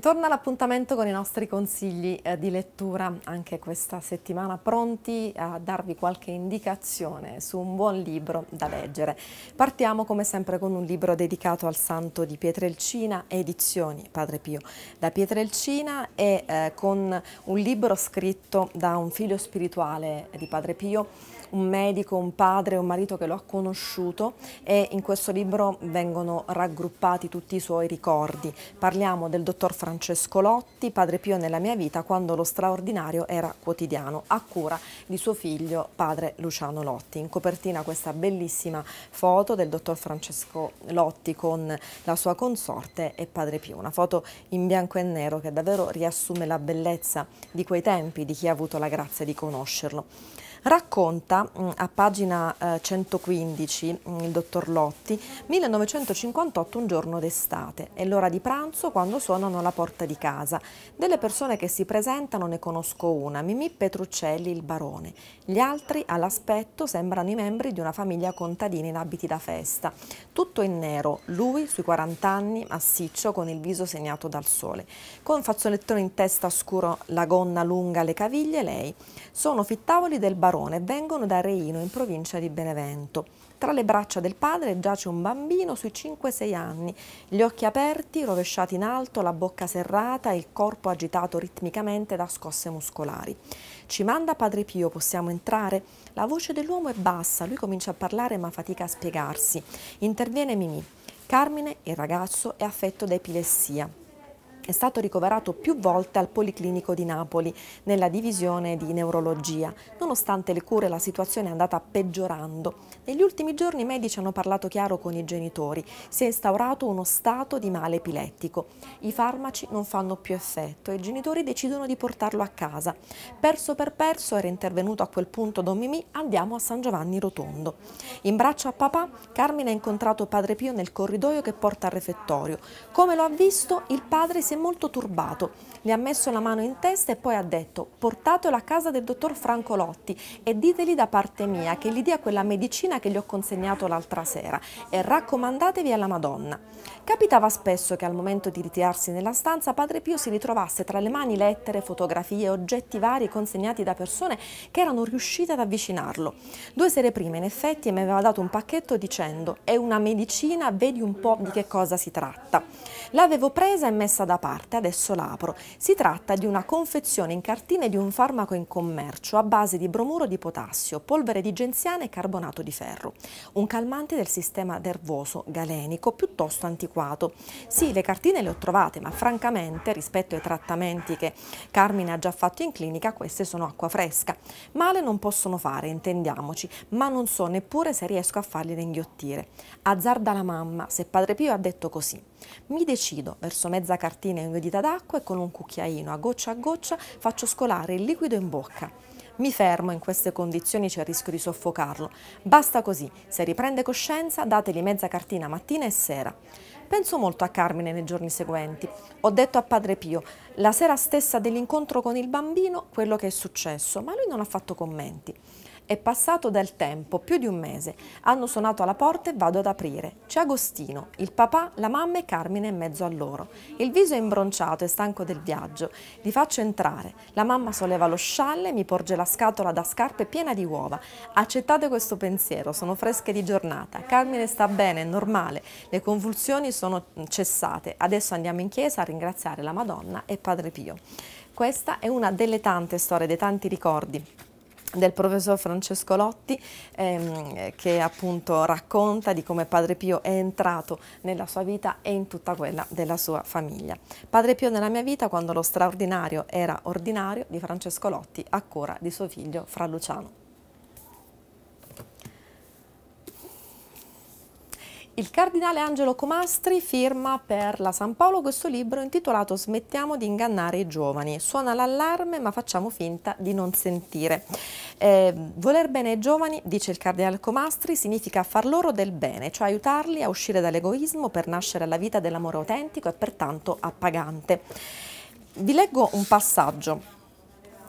Ritorna l'appuntamento con i nostri consigli eh, di lettura, anche questa settimana pronti a darvi qualche indicazione su un buon libro da leggere. Partiamo come sempre con un libro dedicato al santo di Pietrelcina, edizioni Padre Pio da Pietrelcina e eh, con un libro scritto da un figlio spirituale di Padre Pio, un medico, un padre, un marito che lo ha conosciuto e in questo libro vengono raggruppati tutti i suoi ricordi. Parliamo del dottor Francesco Francesco Lotti, Padre Pio nella mia vita quando lo straordinario era quotidiano, a cura di suo figlio padre Luciano Lotti. In copertina questa bellissima foto del dottor Francesco Lotti con la sua consorte e Padre Pio, una foto in bianco e nero che davvero riassume la bellezza di quei tempi, di chi ha avuto la grazia di conoscerlo. Racconta mm, a pagina 115 eh, mm, il dottor Lotti 1958 un giorno d'estate, è l'ora di pranzo quando suonano alla porta di casa. Delle persone che si presentano ne conosco una, Mimì Petruccelli il barone. Gli altri all'aspetto sembrano i membri di una famiglia contadina in abiti da festa. Tutto in nero, lui sui 40 anni, massiccio con il viso segnato dal sole, con fazzolettone in testa scuro, la gonna lunga alle caviglie, lei. Sono fittavoli del barone Barone vengono da Reino in provincia di Benevento. Tra le braccia del padre giace un bambino sui 5-6 anni, gli occhi aperti, rovesciati in alto, la bocca serrata e il corpo agitato ritmicamente da scosse muscolari. Ci manda Padre Pio, possiamo entrare? La voce dell'uomo è bassa, lui comincia a parlare ma fatica a spiegarsi. Interviene Mimì. Carmine, il ragazzo, è affetto da epilessia. È stato ricoverato più volte al Policlinico di Napoli, nella divisione di neurologia. Nonostante le cure la situazione è andata peggiorando. Negli ultimi giorni i medici hanno parlato chiaro con i genitori. Si è instaurato uno stato di male epilettico. I farmaci non fanno più effetto e i genitori decidono di portarlo a casa. Perso per perso era intervenuto a quel punto Don Mimì, andiamo a San Giovanni Rotondo. In braccio a papà, Carmine ha incontrato Padre Pio nel corridoio che porta al refettorio. Come lo ha visto, il padre si è molto turbato. Le ha messo la mano in testa e poi ha detto portatelo a casa del dottor Franco Lotti e diteli da parte mia che gli dia quella medicina che gli ho consegnato l'altra sera e raccomandatevi alla Madonna. Capitava spesso che al momento di ritirarsi nella stanza Padre Pio si ritrovasse tra le mani lettere, fotografie, oggetti vari consegnati da persone che erano riuscite ad avvicinarlo. Due sere prima in effetti mi aveva dato un pacchetto dicendo è una medicina, vedi un po' di che cosa si tratta. L'avevo presa e messa da parte parte, adesso l'apro. Si tratta di una confezione in cartine di un farmaco in commercio a base di bromuro di potassio, polvere di genziana e carbonato di ferro, un calmante del sistema nervoso galenico piuttosto antiquato. Sì, le cartine le ho trovate, ma francamente rispetto ai trattamenti che Carmine ha già fatto in clinica, queste sono acqua fresca. Male non possono fare, intendiamoci, ma non so neppure se riesco a fargliele inghiottire. Azzarda la mamma, se Padre Pio ha detto così. Mi decido, verso mezza cartina in due dita d'acqua e con un cucchiaino a goccia a goccia faccio scolare il liquido in bocca. Mi fermo, in queste condizioni c'è il rischio di soffocarlo. Basta così, se riprende coscienza dateli mezza cartina mattina e sera. Penso molto a Carmine nei giorni seguenti. Ho detto a padre Pio, la sera stessa dell'incontro con il bambino, quello che è successo, ma lui non ha fatto commenti. È passato del tempo, più di un mese. Hanno suonato alla porta e vado ad aprire. C'è Agostino, il papà, la mamma e Carmine in mezzo a loro. Il viso è imbronciato e stanco del viaggio. Li faccio entrare. La mamma solleva lo scialle, e mi porge la scatola da scarpe piena di uova. Accettate questo pensiero, sono fresche di giornata. Carmine sta bene, è normale. Le convulsioni sono cessate. Adesso andiamo in chiesa a ringraziare la Madonna e Padre Pio. Questa è una delle tante storie, dei tanti ricordi del professor Francesco Lotti ehm, che appunto racconta di come Padre Pio è entrato nella sua vita e in tutta quella della sua famiglia. Padre Pio nella mia vita quando lo straordinario era ordinario di Francesco Lotti a cura di suo figlio Fra Luciano. Il cardinale Angelo Comastri firma per la San Paolo questo libro intitolato Smettiamo di ingannare i giovani. Suona l'allarme ma facciamo finta di non sentire. Eh, voler bene ai giovani, dice il cardinale Comastri, significa far loro del bene, cioè aiutarli a uscire dall'egoismo per nascere alla vita dell'amore autentico e pertanto appagante. Vi leggo un passaggio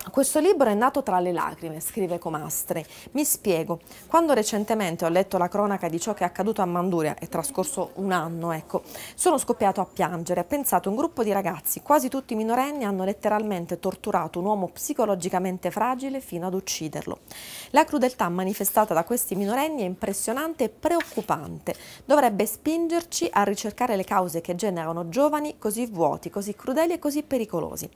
questo libro è nato tra le lacrime, scrive Comastre. Mi spiego. Quando recentemente ho letto la cronaca di ciò che è accaduto a Manduria, è trascorso un anno, ecco, sono scoppiato a piangere. Pensate, un gruppo di ragazzi, quasi tutti minorenni, hanno letteralmente torturato un uomo psicologicamente fragile fino ad ucciderlo. La crudeltà manifestata da questi minorenni è impressionante e preoccupante. Dovrebbe spingerci a ricercare le cause che generano giovani così vuoti, così crudeli e così pericolosi.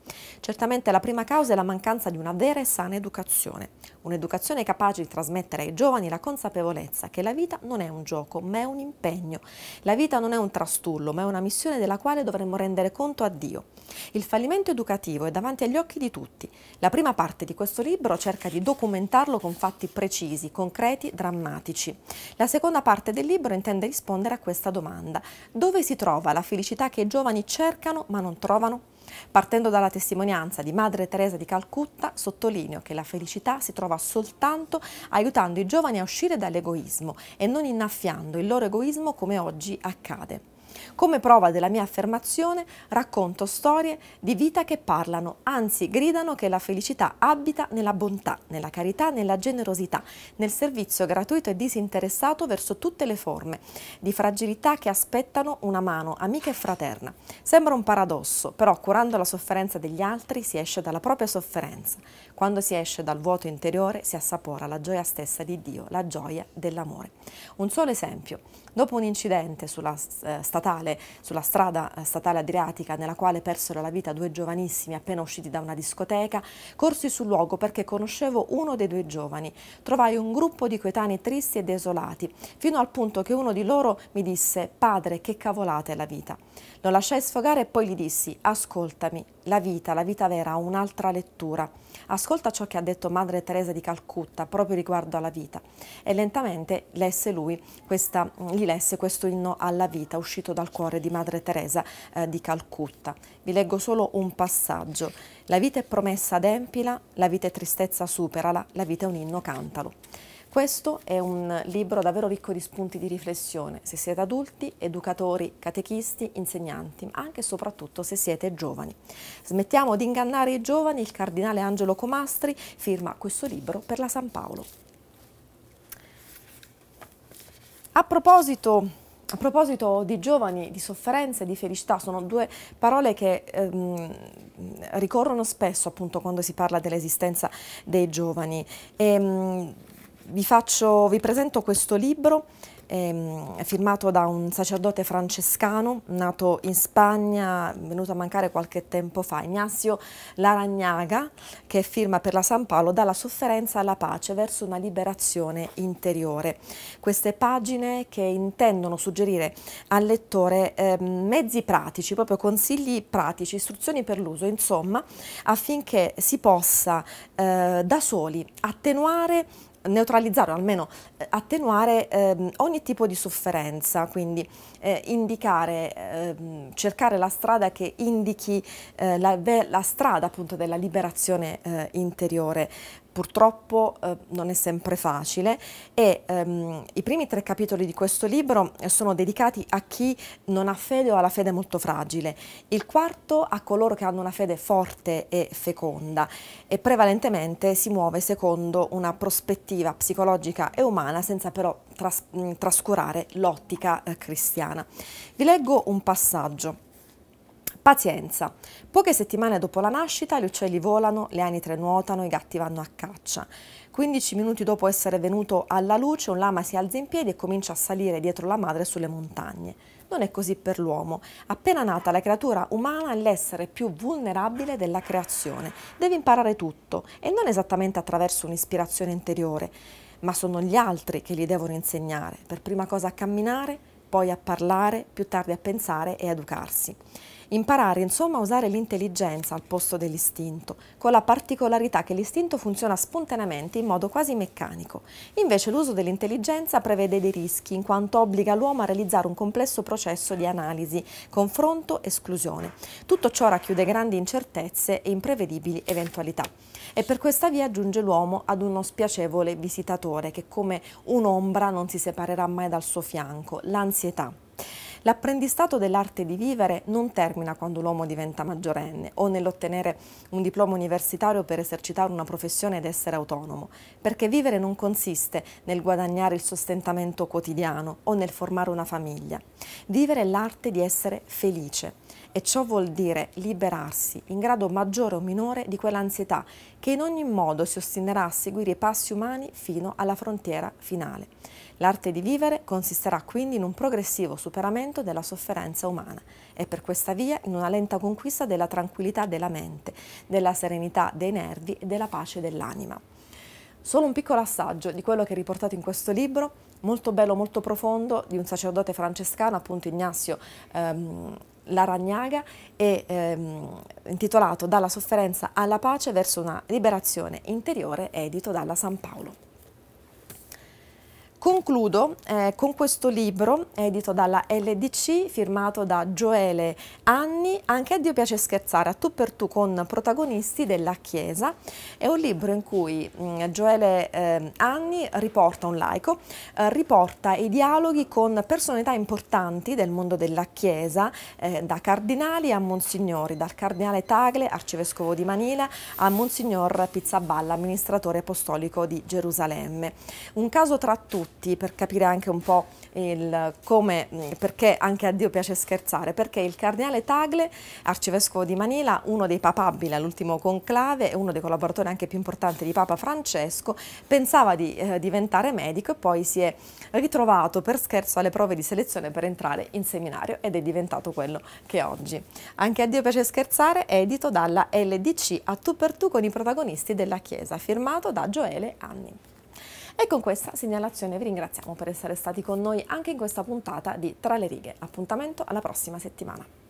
Certamente la prima causa è la mancanza mancanza di una vera e sana educazione. Un'educazione capace di trasmettere ai giovani la consapevolezza che la vita non è un gioco, ma è un impegno. La vita non è un trastullo, ma è una missione della quale dovremmo rendere conto a Dio. Il fallimento educativo è davanti agli occhi di tutti. La prima parte di questo libro cerca di documentarlo con fatti precisi, concreti, drammatici. La seconda parte del libro intende rispondere a questa domanda. Dove si trova la felicità che i giovani cercano ma non trovano? Partendo dalla testimonianza di Madre Teresa di Calcutta, sottolineo che la felicità si trova soltanto aiutando i giovani a uscire dall'egoismo e non innaffiando il loro egoismo come oggi accade. Come prova della mia affermazione, racconto storie di vita che parlano, anzi gridano che la felicità abita nella bontà, nella carità, nella generosità, nel servizio gratuito e disinteressato verso tutte le forme di fragilità che aspettano una mano amica e fraterna. Sembra un paradosso, però curando la sofferenza degli altri si esce dalla propria sofferenza. Quando si esce dal vuoto interiore si assapora la gioia stessa di Dio, la gioia dell'amore. Un solo esempio, dopo un incidente sulla eh, stazione statale, sulla strada eh, statale adriatica nella quale persero la vita due giovanissimi appena usciti da una discoteca, corsi sul luogo perché conoscevo uno dei due giovani. Trovai un gruppo di coetanei tristi e desolati, fino al punto che uno di loro mi disse «Padre, che cavolate la vita!». Lo lasciai sfogare e poi gli dissi «Ascoltami, la vita, la vita vera, un'altra lettura. Ascolta ciò che ha detto Madre Teresa di Calcutta proprio riguardo alla vita e lentamente lesse lui questa, gli lesse questo inno alla vita uscito dal cuore di Madre Teresa eh, di Calcutta. Vi leggo solo un passaggio. La vita è promessa adempila, la vita è tristezza superala, la vita è un inno cantalo. Questo è un libro davvero ricco di spunti di riflessione, se siete adulti, educatori, catechisti, insegnanti, ma anche e soprattutto se siete giovani. Smettiamo di ingannare i giovani, il cardinale Angelo Comastri firma questo libro per la San Paolo. A proposito, a proposito di giovani, di sofferenza e di felicità, sono due parole che ehm, ricorrono spesso appunto quando si parla dell'esistenza dei giovani. E, ehm, vi, faccio, vi presento questo libro ehm, firmato da un sacerdote francescano nato in Spagna, venuto a mancare qualche tempo fa, Ignazio Laragnaga, che firma per la San Paolo Dalla sofferenza alla pace verso una liberazione interiore. Queste pagine che intendono suggerire al lettore ehm, mezzi pratici, proprio consigli pratici, istruzioni per l'uso, insomma, affinché si possa eh, da soli attenuare neutralizzare o almeno eh, attenuare ehm, ogni tipo di sofferenza, quindi eh, indicare, ehm, cercare la strada che indichi eh, la, la, strada appunto della liberazione eh, interiore, purtroppo eh, non è sempre facile e ehm, i primi tre capitoli di questo libro sono dedicati a chi non ha fede o ha la fede molto fragile, il quarto a coloro che hanno una fede forte e feconda e prevalentemente si muove secondo una prospettiva psicologica e umana senza però tras trascurare l'ottica eh, cristiana. Vi leggo un passaggio. Pazienza. Poche settimane dopo la nascita gli uccelli volano, le anitre nuotano, i gatti vanno a caccia. 15 minuti dopo essere venuto alla luce, un lama si alza in piedi e comincia a salire dietro la madre sulle montagne. Non è così per l'uomo. Appena nata la creatura umana è l'essere più vulnerabile della creazione. Deve imparare tutto e non esattamente attraverso un'ispirazione interiore, ma sono gli altri che gli devono insegnare. Per prima cosa a camminare, poi a parlare, più tardi a pensare e a educarsi. Imparare insomma a usare l'intelligenza al posto dell'istinto, con la particolarità che l'istinto funziona spontaneamente in modo quasi meccanico. Invece l'uso dell'intelligenza prevede dei rischi, in quanto obbliga l'uomo a realizzare un complesso processo di analisi, confronto, esclusione. Tutto ciò racchiude grandi incertezze e imprevedibili eventualità. E per questa via giunge l'uomo ad uno spiacevole visitatore che come un'ombra non si separerà mai dal suo fianco, l'ansietà. L'apprendistato dell'arte di vivere non termina quando l'uomo diventa maggiorenne o nell'ottenere un diploma universitario per esercitare una professione ed essere autonomo, perché vivere non consiste nel guadagnare il sostentamento quotidiano o nel formare una famiglia. Vivere è l'arte di essere felice e ciò vuol dire liberarsi in grado maggiore o minore di quell'ansietà che in ogni modo si ostinerà a seguire i passi umani fino alla frontiera finale. L'arte di vivere consisterà quindi in un progressivo superamento della sofferenza umana e per questa via in una lenta conquista della tranquillità della mente, della serenità dei nervi e della pace dell'anima. Solo un piccolo assaggio di quello che è riportato in questo libro, molto bello, molto profondo, di un sacerdote francescano, appunto Ignazio ehm, la Ragnaga è ehm, intitolato Dalla sofferenza alla pace verso una liberazione interiore, edito dalla San Paolo. Concludo eh, con questo libro edito dalla LDC, firmato da Gioele Anni, anche a Dio piace scherzare, a tu per tu con protagonisti della Chiesa. È un libro in cui mh, mm, Gioele eh, Anni riporta un laico, eh, riporta i dialoghi con personalità importanti del mondo della Chiesa, eh, da cardinali a monsignori, dal cardinale Tagle, arcivescovo di Manila, a monsignor Pizzaballa, amministratore apostolico di Gerusalemme. Un caso tra tutti Moretti per capire anche un po' il, come, mm, perché anche a Dio piace scherzare, perché il cardinale Tagle, arcivescovo di Manila, uno dei papabili all'ultimo conclave e uno dei collaboratori anche più importanti di Papa Francesco, pensava di eh, diventare medico e poi si è ritrovato per scherzo alle prove di selezione per entrare in seminario ed è diventato quello che è oggi. Anche a Dio piace scherzare è edito dalla LDC a tu per tu con i protagonisti della Chiesa, firmato da Gioele Anni. E con questa segnalazione vi ringraziamo per essere stati con noi anche in questa puntata di Tra le righe. Appuntamento alla prossima settimana.